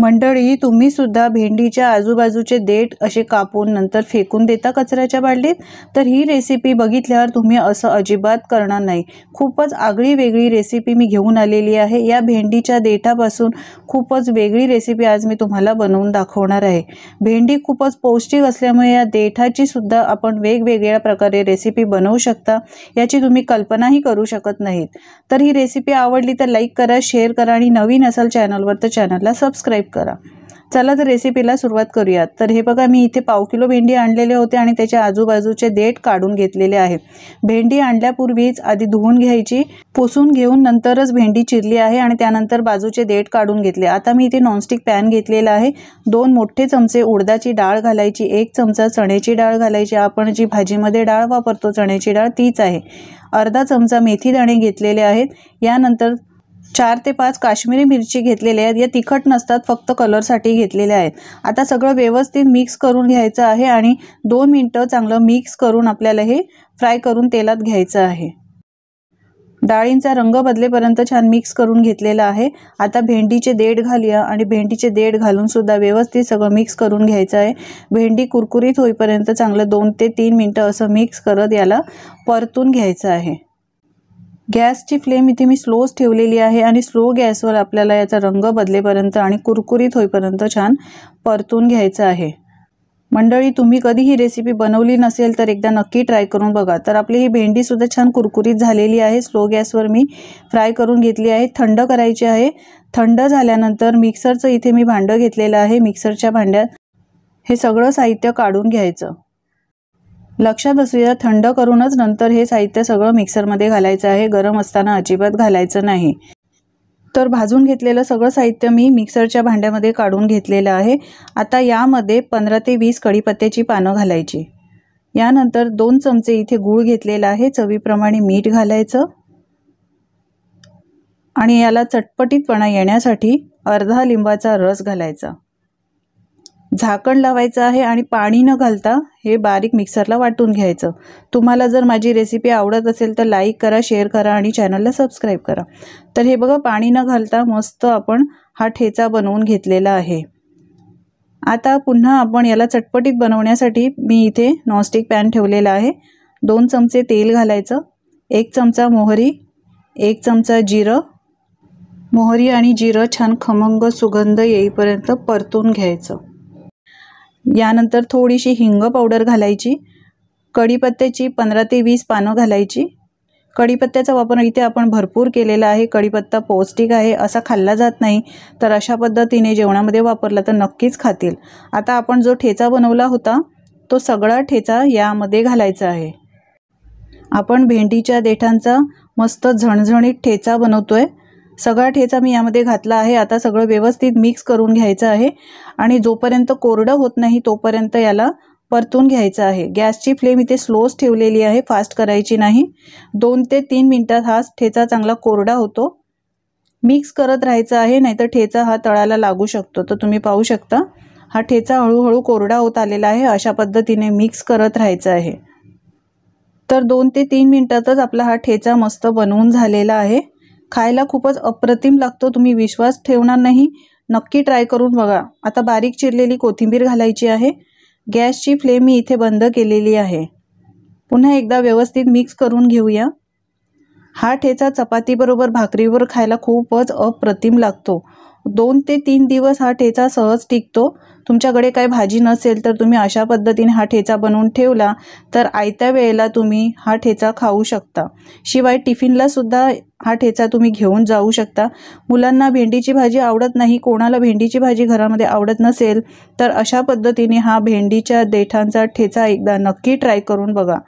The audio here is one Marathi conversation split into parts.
मंडळी तुम्ही सुद्धा भेंडीच्या आजूबाजूचे देठ असे कापून नंतर फेकून देता कचऱ्याच्या बाटलीत तर ही रेसिपी बघितल्यावर तुम्ही असं अजिबात करणार नाही खूपच आगळी वेगळी रेसिपी मी घेऊन आलेली आहे या भेंडीच्या देठापासून खूपच वेगळी रेसिपी आज मी तुम्हाला बनवून दाखवणार आहे भेंडी खूपच पौष्टिक असल्यामुळे या देठाची सुद्धा आपण वेगवेगळ्या प्रकारे रेसिपी बनवू शकता याची तुम्ही कल्पनाही करू शकत नाहीत तर ही रेसिपी आवडली तर लाईक करा शेअर करा आणि नवीन असाल चॅनलवर तर चॅनलला सबस्क्राईब करा चला तर रेसिपीला सुरुवात करूयात तर हे बघा मी इथे पाव किलो भेंडी आणलेले होते आणि त्याच्या आजूबाजूचे देठ काढून घेतलेले आहेत भेंडी आणल्यापूर्वीच आधी धुवून घ्यायची पुसून घेऊन नंतरच भेंडी चिरली आहे आणि त्यानंतर बाजूचे देठ काढून घेतले आता मी इथे नॉनस्टिक पॅन घेतलेला आहे दोन मोठे चमचे उडदाची डाळ घालायची एक चमचा चण्याची डाळ घालायची आपण जी भाजीमध्ये डाळ वापरतो चण्याची डाळ तीच आहे अर्धा चमचा मेथी दाणे घेतलेले आहेत यानंतर चार ते पाच काश्मीरी मिरची घेतलेल्या आहेत या तिखट नसतात फक्त कलरसाठी घेतलेल्या आहेत आता सगळं व्यवस्थित मिक्स करून घ्यायचं आहे आणि दोन मिनटं चांगलं मिक्स करून आपल्याला हे फ्राय करून तेलात घ्यायचं आहे डाळींचा रंग बदलेपर्यंत छान मिक्स करून घेतलेला आहे आता भेंडीचे देठ घालूया आणि भेंडीचे देठ सुद्धा व्यवस्थित सगळं मिक्स करून घ्यायचं आहे भेंडी कुरकुरीत होईपर्यंत चांगलं दोन ते तीन मिनटं असं मिक्स करत याला परतून घ्यायचं आहे गॅसची फ्लेम इथे मी स्लोच ठेवलेली आहे आणि स्लो गॅसवर आपल्याला याचा रंग बदलेपर्यंत आणि कुरकुरीत होईपर्यंत छान परतून घ्यायचं आहे मंडळी तुम्ही कधी ही रेसिपी बनवली नसेल तर एकदा नक्की ट्राय करून बघा तर आपली ही भेंडीसुद्धा छान कुरकुरीत झालेली आहे स्लो गॅसवर मी फ्राय करून घेतली आहे थंड करायची आहे थंड झाल्यानंतर मिक्सरचं इथे मी भांडं घेतलेलं आहे मिक्सरच्या भांड्यात हे सगळं साहित्य काढून घ्यायचं लक्षात असू द्या थंड करूनच नंतर हे साहित्य सगळं मिक्सरमध्ये घालायचं आहे गरम असताना अजिबात घालायचं नाही तर भाजून घेतलेलं सगळं साहित्य मी मिक्सरच्या भांड्यामध्ये काढून घेतलेलं आहे आता यामध्ये पंधरा ते वीस कढीपत्त्याची पानं घालायची यानंतर दोन चमचे इथे गूळ घेतलेला आहे चवीप्रमाणे मीठ घालायचं आणि याला चटपटीतपणा येण्यासाठी अर्धा लिंबाचा रस घालायचा झाकण लावायचं आहे आणि पाणी न घालता हे बारीक मिक्सरला वाटून घ्यायचं तुम्हाला जर माझी रेसिपी आवडत असेल तर लाईक करा शेअर करा आणि चॅनलला सबस्क्राईब करा तर हे बघा पाणी न घालता मस्त आपण हा ठेचा बनवून घेतलेला आहे आता पुन्हा आपण याला चटपटीत बनवण्यासाठी मी इथे नॉनस्टिक पॅन ठेवलेला आहे दोन चमचे तेल घालायचं एक चमचा मोहरी एक चमचा जिरं मोहरी आणि जिरं छान खमंग सुगंध येईपर्यंत परतून घ्यायचं यानंतर थोडीशी हिंग पावडर घालायची कढीपत्त्याची पंधरा ते वीस पानं घालायची कढीपत्त्याचा वापर इथे आपण भरपूर केलेला आहे कढीपत्ता पौष्टिक आहे असा खाल्ला जात नाही तर अशा पद्धतीने जेवणामध्ये वापरला तर नक्कीच खातील आता आपण जो ठेचा बनवला होता तो सगळा ठेचा यामध्ये घालायचा आहे आपण भेंडीच्या देठांचा मस्त झणझणीत ठेचा बनवतो आहे सगळा ठेचा मी यामध्ये घातला आहे आता सगळं व्यवस्थित मिक्स करून घ्यायचं आहे आणि जोपर्यंत कोरडं होत नाही तोपर्यंत याला परतून घ्यायचं आहे गॅसची फ्लेम इथे स्लोच ठेवलेली आहे फास्ट करायची नाही दोन ते तीन मिनटात हा ठेचा चांगला कोरडा होतो मिक्स करत राहायचा आहे नाहीतर ठेचा हा तळाला लागू शकतो तर तुम्ही पाहू शकता हा ठेचा हळूहळू कोरडा होत आलेला आहे अशा पद्धतीने मिक्स करत राहायचं आहे तर दोन ते तीन मिनटातच आपला हा ठेचा मस्त बनवून झालेला आहे खायला खूपच अप्रतिम लागतो तुम्ही विश्वास ठेवणार नाही नक्की ट्राय करून बघा आता बारीक चिरलेली कोथिंबीर घालायची आहे गॅसची फ्लेम मी इथे बंद केलेली आहे पुन्हा एकदा व्यवस्थित मिक्स करून घेऊया हा ठेचा चपातीबरोबर भाकरीवर खायला खूपच अप्रतिम लागतो दोन ते तीन दिवस हा ठेचा सहज टिकतो तुमच्याकडे काही भाजी नसेल तर तुम्ही अशा पद्धतीने हा ठेचा बनवून ठेवला तर आयत्या वेळेला तुम्ही हा ठेचा खाऊ शकता शिवाय टिफिनला सुद्धा हा ठेचा तुम्ही घेऊन जाऊ शकता मुलांना भेंडीची भाजी आवडत नाही कोणाला भेंडीची भाजी घरामध्ये आवडत नसेल तर अशा पद्धतीने हा भेंडीच्या देठांचा ठेचा एकदा नक्की ट्राय करून बघा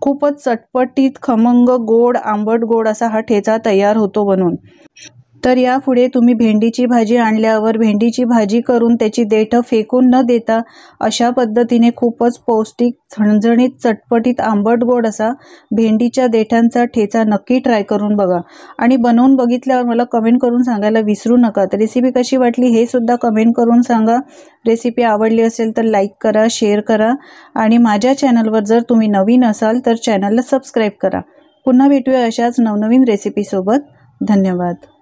खूपच चटपटीत खमंग गोड आंबट गोड असा हा ठेचा तयार होतो बनून तर यापुढे तुम्ही भेंडीची भाजी आणल्यावर भेंडीची भाजी करून त्याची देठं फेकून न देता अशा पद्धतीने खूपच पौष्टिक झणझणीत चटपटीत आंबट गोड असा भेंडीच्या देठांचा ठेचा नक्की ट्राय करून बघा आणि बनवून बघितल्यावर मला कमेंट करून सांगायला विसरू नका तर रेसिपी कशी वाटली हे सुद्धा कमेंट करून सांगा रेसिपी आवडली असेल तर लाईक करा शेअर करा आणि माझ्या चॅनलवर जर तुम्ही नवीन असाल तर चॅनलला सबस्क्राईब करा पुन्हा भेटूया अशाच नवनवीन रेसिपीसोबत धन्यवाद